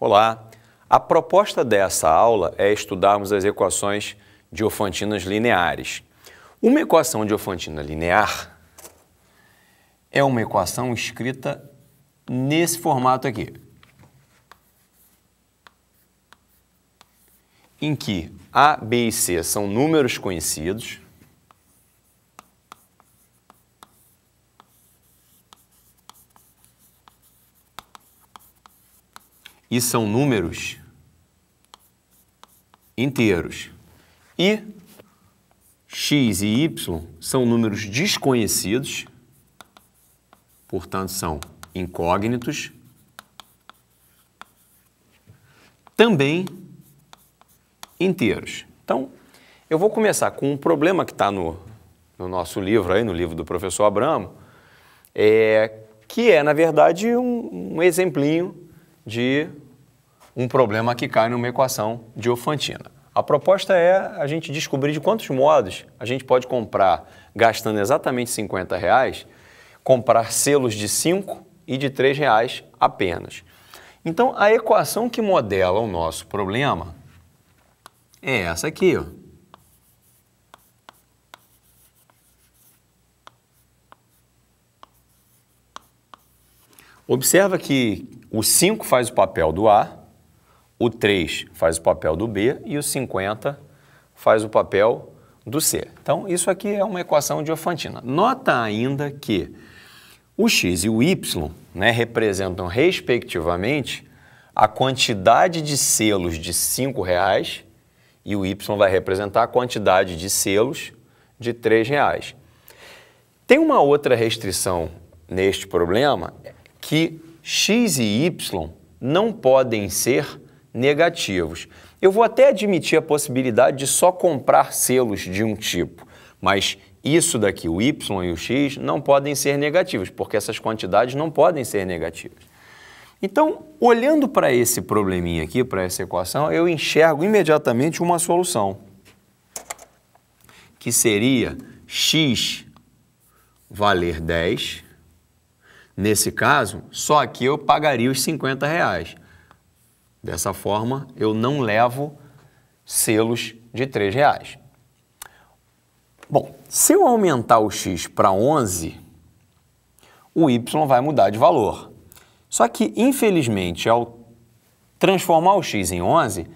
Olá! A proposta dessa aula é estudarmos as equações diofantinas lineares. Uma equação diofantina linear é uma equação escrita nesse formato aqui, em que A, B e C são números conhecidos e são números inteiros. E x e y são números desconhecidos, portanto, são incógnitos. Também inteiros. Então, eu vou começar com um problema que está no, no nosso livro, aí, no livro do professor Abramo, é, que é, na verdade, um, um exemplinho de um problema que cai numa equação de Ofantina. A proposta é a gente descobrir de quantos modos a gente pode comprar, gastando exatamente 50 reais, comprar selos de 5 e de 3 reais apenas. Então, a equação que modela o nosso problema é essa aqui. Ó. Observa que o 5 faz o papel do A, o 3 faz o papel do B e o 50 faz o papel do C. Então, isso aqui é uma equação diofantina. Nota ainda que o x e o y né, representam, respectivamente, a quantidade de selos de R$ reais e o y vai representar a quantidade de selos de R$ reais. Tem uma outra restrição neste problema que x e y não podem ser negativos. Eu vou até admitir a possibilidade de só comprar selos de um tipo, mas isso daqui, o y e o x, não podem ser negativos, porque essas quantidades não podem ser negativas. Então, olhando para esse probleminha aqui, para essa equação, eu enxergo imediatamente uma solução, que seria x valer 10 Nesse caso, só aqui eu pagaria os 50 reais. Dessa forma, eu não levo selos de 3 reais. Bom, se eu aumentar o x para 11, o y vai mudar de valor. Só que, infelizmente, ao transformar o x em 11,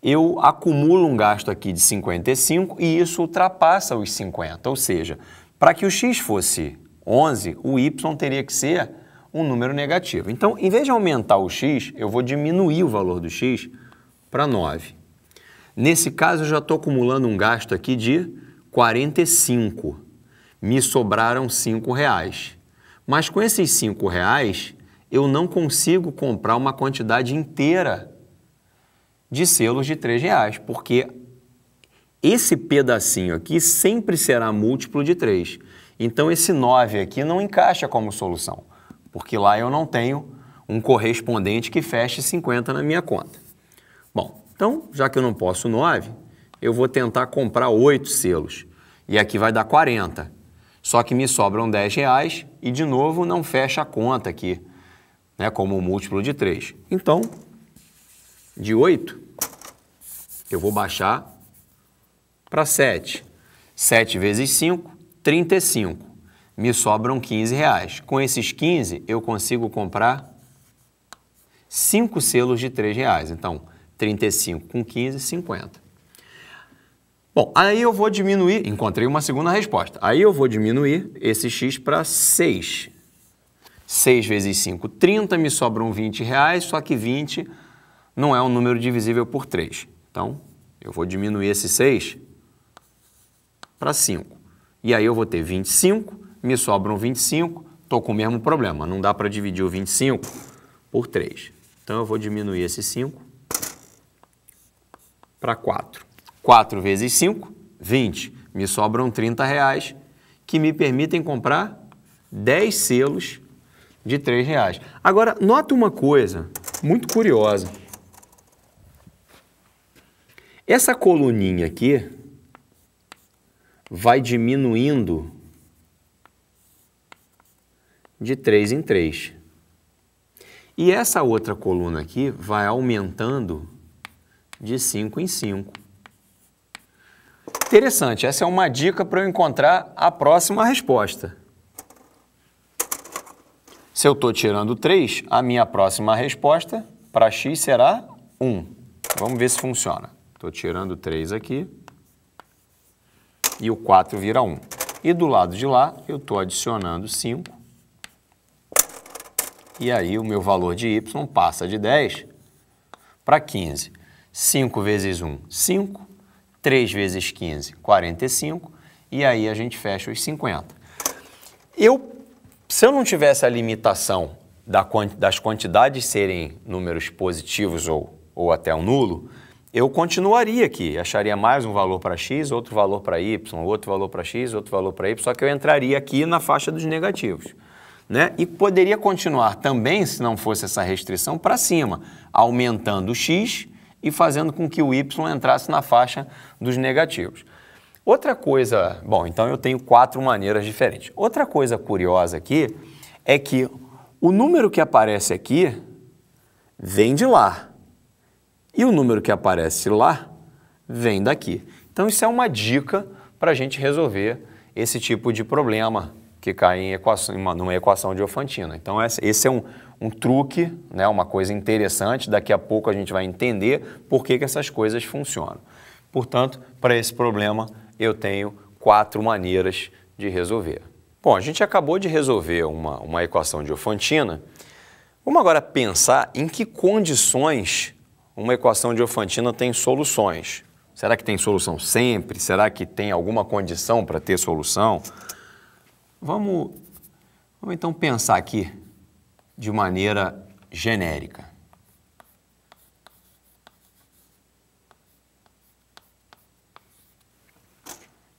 eu acumulo um gasto aqui de 55 e isso ultrapassa os 50. Ou seja, para que o x fosse 11, o y teria que ser um número negativo. Então, em vez de aumentar o x, eu vou diminuir o valor do x para 9. Nesse caso, eu já estou acumulando um gasto aqui de 45. Me sobraram 5 reais. Mas com esses 5 reais, eu não consigo comprar uma quantidade inteira de selos de 3 reais, porque esse pedacinho aqui sempre será múltiplo de 3. Então esse 9 aqui não encaixa como solução, porque lá eu não tenho um correspondente que feche 50 na minha conta. Bom, então, já que eu não posso 9, eu vou tentar comprar 8 selos. E aqui vai dar 40. Só que me sobram 10 reais e, de novo, não fecha a conta aqui, né, como múltiplo de 3. Então, de 8, eu vou baixar para 7. 7 vezes 5 35. Me sobram 15 reais. Com esses 15, eu consigo comprar 5 selos de 3 reais. Então, 35 com 15, 50. Bom, aí eu vou diminuir, encontrei uma segunda resposta. Aí eu vou diminuir esse x para 6. 6 vezes 5, 30, me sobram 20 reais, só que 20 não é um número divisível por 3. Então, eu vou diminuir esse 6 para 5. E aí eu vou ter 25, me sobram 25, estou com o mesmo problema. Não dá para dividir o 25 por 3. Então eu vou diminuir esse 5 para 4. 4 vezes 5, 20. Me sobram 30 reais que me permitem comprar 10 selos de 3 reais. Agora, nota uma coisa muito curiosa. Essa coluninha aqui vai diminuindo de 3 em 3. E essa outra coluna aqui vai aumentando de 5 em 5. Interessante, essa é uma dica para eu encontrar a próxima resposta. Se eu estou tirando 3, a minha próxima resposta para x será 1. Vamos ver se funciona. Estou tirando 3 aqui e o 4 vira 1. E do lado de lá, eu estou adicionando 5. E aí o meu valor de y passa de 10 para 15. 5 vezes 1, 5. 3 vezes 15, 45. E aí a gente fecha os 50. Eu, se eu não tivesse a limitação das quantidades serem números positivos ou, ou até um nulo, eu continuaria aqui, acharia mais um valor para x, outro valor para y, outro valor para x, outro valor para y, só que eu entraria aqui na faixa dos negativos. Né? E poderia continuar também, se não fosse essa restrição, para cima, aumentando o x e fazendo com que o y entrasse na faixa dos negativos. Outra coisa, bom, então eu tenho quatro maneiras diferentes. Outra coisa curiosa aqui é que o número que aparece aqui vem de lá. E o número que aparece lá vem daqui. Então, isso é uma dica para a gente resolver esse tipo de problema que cai em equação, numa equação diofantina. Então, esse é um, um truque, né, uma coisa interessante. Daqui a pouco a gente vai entender por que, que essas coisas funcionam. Portanto, para esse problema, eu tenho quatro maneiras de resolver. Bom, a gente acabou de resolver uma, uma equação Ofantina. Vamos agora pensar em que condições uma equação de Ofantina tem soluções. Será que tem solução sempre? Será que tem alguma condição para ter solução? Vamos, vamos então pensar aqui de maneira genérica.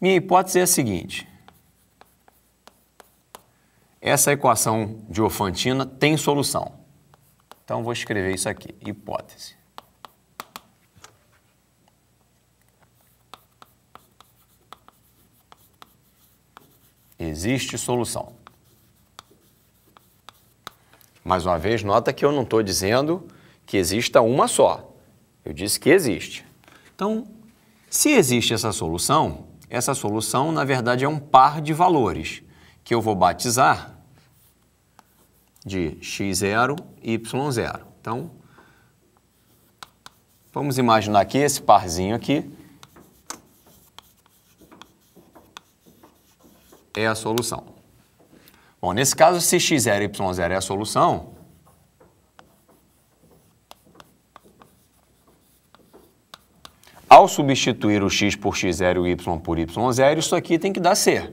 Minha hipótese é a seguinte: essa equação de Ofantina tem solução. Então vou escrever isso aqui, hipótese. Existe solução. Mais uma vez, nota que eu não estou dizendo que exista uma só. Eu disse que existe. Então, se existe essa solução, essa solução, na verdade, é um par de valores que eu vou batizar de x0, y0. Então, vamos imaginar aqui esse parzinho aqui é a solução. Bom, nesse caso, se x0 e y0 é a solução, ao substituir o x por x0 e o y por y0, isso aqui tem que dar c,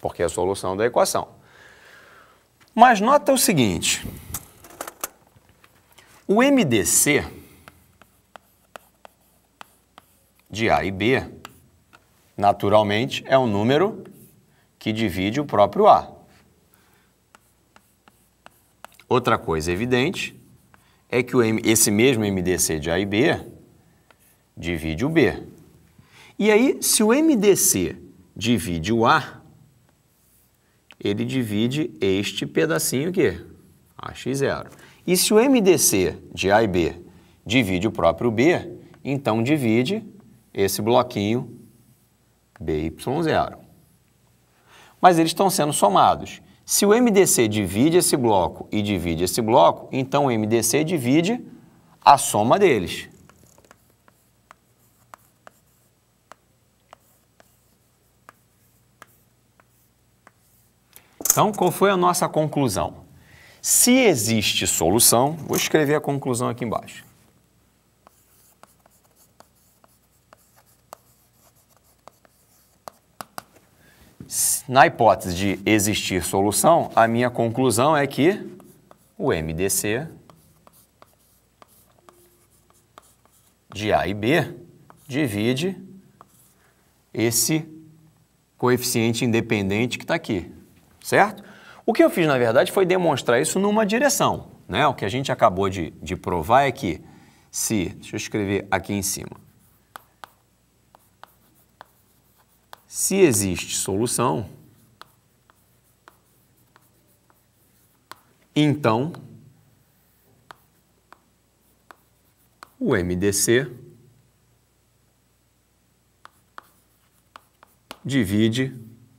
porque é a solução da equação. Mas nota o seguinte, o MDC de A e B, naturalmente, é um número que divide o próprio A. Outra coisa evidente é que esse mesmo MDC de A e B divide o B. E aí, se o MDC divide o A, ele divide este pedacinho aqui, AX0. E se o MDC de A e B divide o próprio B, então divide esse bloquinho BY0 mas eles estão sendo somados. Se o MDC divide esse bloco e divide esse bloco, então o MDC divide a soma deles. Então, qual foi a nossa conclusão? Se existe solução, vou escrever a conclusão aqui embaixo. Na hipótese de existir solução, a minha conclusão é que o MDC de A e B divide esse coeficiente independente que está aqui, certo? O que eu fiz, na verdade, foi demonstrar isso numa direção. Né? O que a gente acabou de, de provar é que se, deixa eu escrever aqui em cima, se existe solução, Então, o MDC divide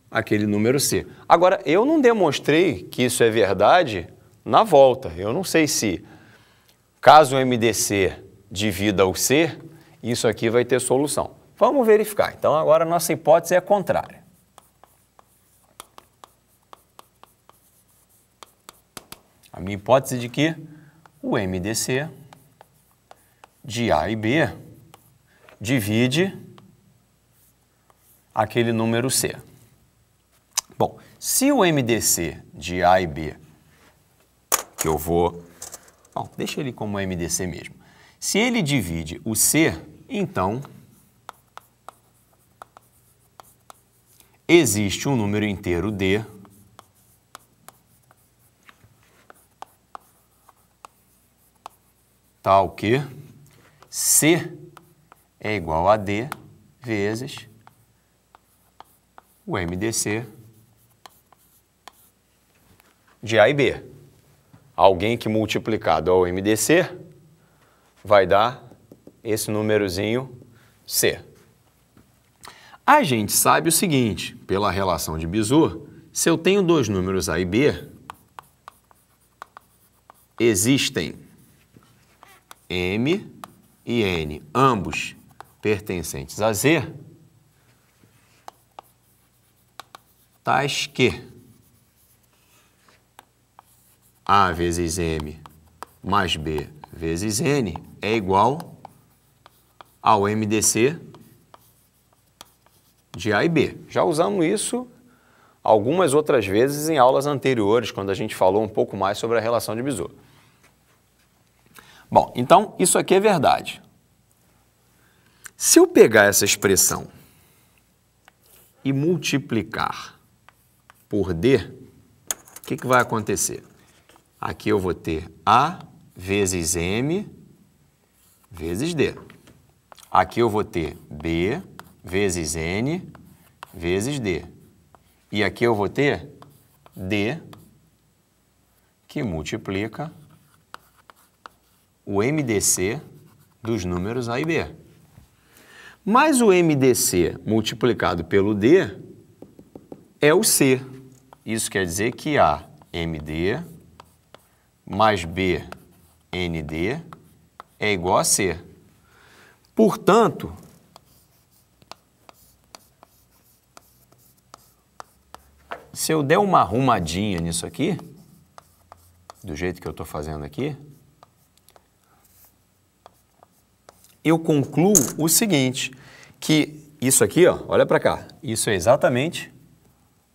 aquele número C. Agora, eu não demonstrei que isso é verdade na volta. Eu não sei se, caso o MDC divida o C, isso aqui vai ter solução. Vamos verificar. Então, agora a nossa hipótese é contrária. A minha hipótese de que o MDC de A e B divide aquele número C. Bom, se o MDC de A e B, que eu vou... Bom, deixa ele como MDC mesmo. Se ele divide o C, então existe um número inteiro D tal que C é igual a D vezes o MDC de A e B. Alguém que multiplicado ao MDC vai dar esse númerozinho C. A gente sabe o seguinte, pela relação de Bizu, se eu tenho dois números A e B, existem M e N, ambos pertencentes a Z, tais tá que A vezes M mais B vezes N é igual ao MDC de A e B. Já usamos isso algumas outras vezes em aulas anteriores, quando a gente falou um pouco mais sobre a relação de Besouro. Bom, então isso aqui é verdade. Se eu pegar essa expressão e multiplicar por D, o que, que vai acontecer? Aqui eu vou ter A vezes M vezes D. Aqui eu vou ter B vezes N vezes D. E aqui eu vou ter D que multiplica o MDC dos números A e B. Mas o MDC multiplicado pelo D é o C. Isso quer dizer que há MD mais B ND é igual a C. Portanto, se eu der uma arrumadinha nisso aqui, do jeito que eu estou fazendo aqui, eu concluo o seguinte, que isso aqui, ó, olha para cá, isso é exatamente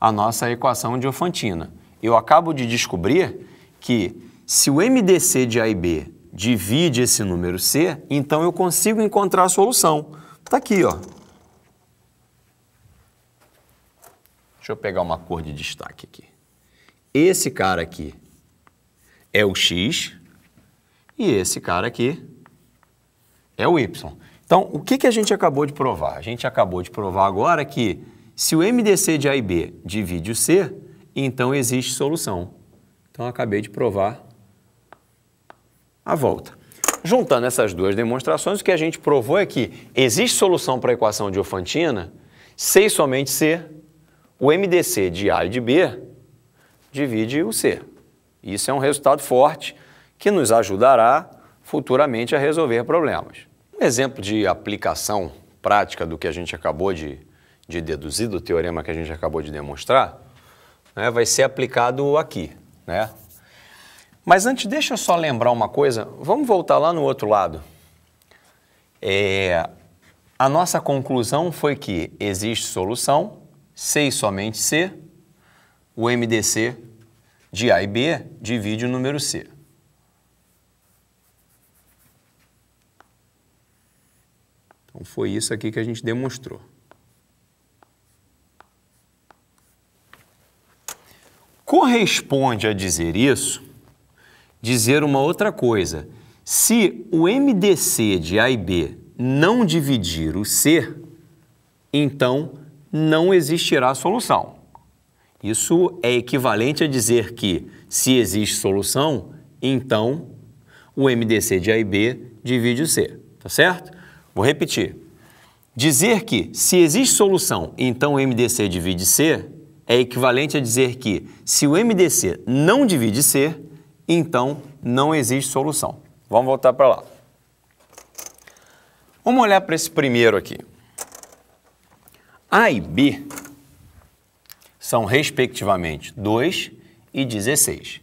a nossa equação de Ofantina. Eu acabo de descobrir que se o MDC de A e B divide esse número C, então eu consigo encontrar a solução. Está aqui, ó. Deixa eu pegar uma cor de destaque aqui. Esse cara aqui é o X e esse cara aqui é o Y. Então, o que, que a gente acabou de provar? A gente acabou de provar agora que se o MDC de A e B divide o C, então existe solução. Então, acabei de provar a volta. Juntando essas duas demonstrações, o que a gente provou é que existe solução para a equação de Ofantina se e somente se o MDC de A e de B divide o C. Isso é um resultado forte que nos ajudará futuramente a resolver problemas. Um exemplo de aplicação prática do que a gente acabou de, de deduzir, do teorema que a gente acabou de demonstrar, né, vai ser aplicado aqui. Né? Mas antes, deixa eu só lembrar uma coisa. Vamos voltar lá no outro lado. É, a nossa conclusão foi que existe solução, se e somente C, o MDC de A e B divide o número C. Então, foi isso aqui que a gente demonstrou. Corresponde a dizer isso, dizer uma outra coisa. Se o MDC de A e B não dividir o C, então não existirá solução. Isso é equivalente a dizer que, se existe solução, então o MDC de A e B divide o C, tá certo? Vou repetir. Dizer que se existe solução, então o MDC divide C é equivalente a dizer que se o MDC não divide C, então não existe solução. Vamos voltar para lá. Vamos olhar para esse primeiro aqui. A e B são, respectivamente, 2 e 16.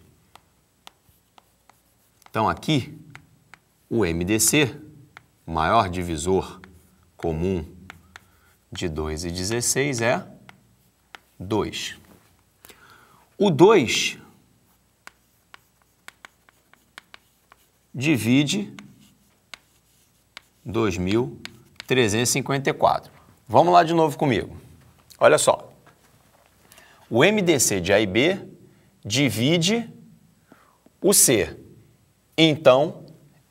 Então, aqui, o MDC o maior divisor comum de 2 e 16 é 2. O 2 divide 2.354. Vamos lá de novo comigo. Olha só. O MDC de A e B divide o C. Então,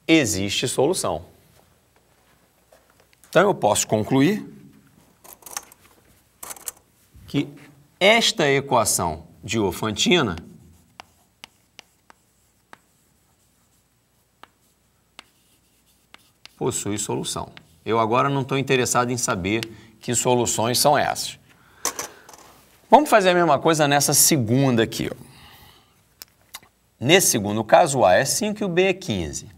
existe solução. Então eu posso concluir que esta equação de Ofantina possui solução. Eu agora não estou interessado em saber que soluções são essas. Vamos fazer a mesma coisa nessa segunda aqui. Ó. Nesse segundo caso, o A é 5 e o B é 15.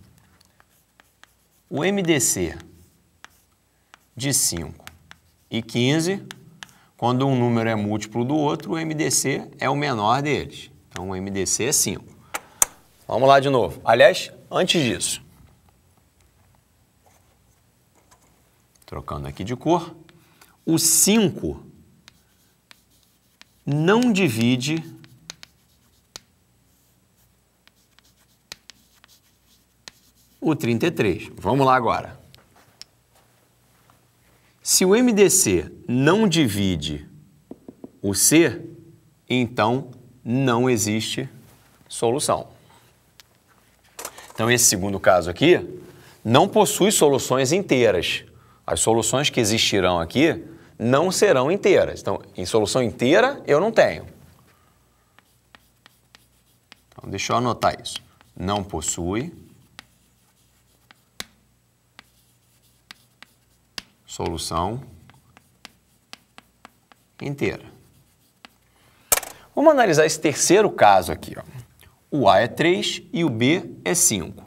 O MDC de 5 e 15, quando um número é múltiplo do outro, o MDC é o menor deles. Então, o MDC é 5. Vamos lá de novo. Aliás, antes disso, trocando aqui de cor, o 5 não divide o 33. Vamos lá agora. Se o MDC não divide o C, então não existe solução. Então, esse segundo caso aqui não possui soluções inteiras. As soluções que existirão aqui não serão inteiras. Então, em solução inteira, eu não tenho. Então, deixa eu anotar isso. Não possui solução inteira. Vamos analisar esse terceiro caso aqui. Ó. O A é 3 e o B é 5.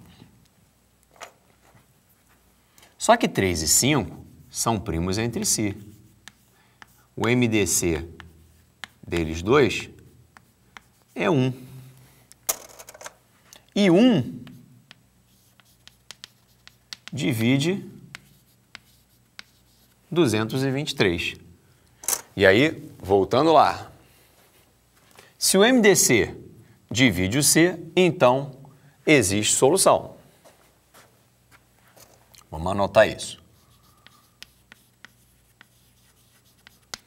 Só que 3 e 5 são primos entre si. O MDC deles dois é 1. E 1 divide 223. E aí, voltando lá. Se o MDC divide o C, então existe solução. Vamos anotar isso.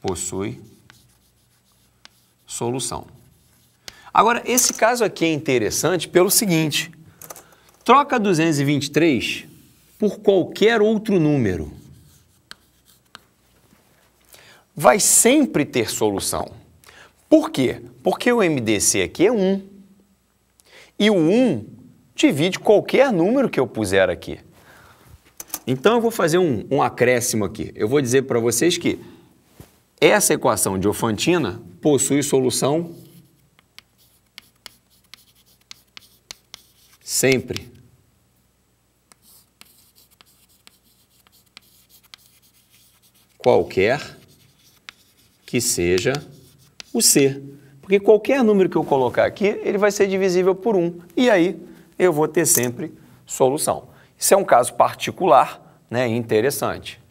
Possui solução. Agora, esse caso aqui é interessante pelo seguinte: troca 223 por qualquer outro número vai sempre ter solução. Por quê? Porque o MDC aqui é 1. E o 1 divide qualquer número que eu puser aqui. Então eu vou fazer um, um acréscimo aqui. Eu vou dizer para vocês que essa equação de Ofantina possui solução sempre. Qualquer que seja o C. Porque qualquer número que eu colocar aqui, ele vai ser divisível por 1. E aí eu vou ter sempre solução. Isso é um caso particular né, interessante.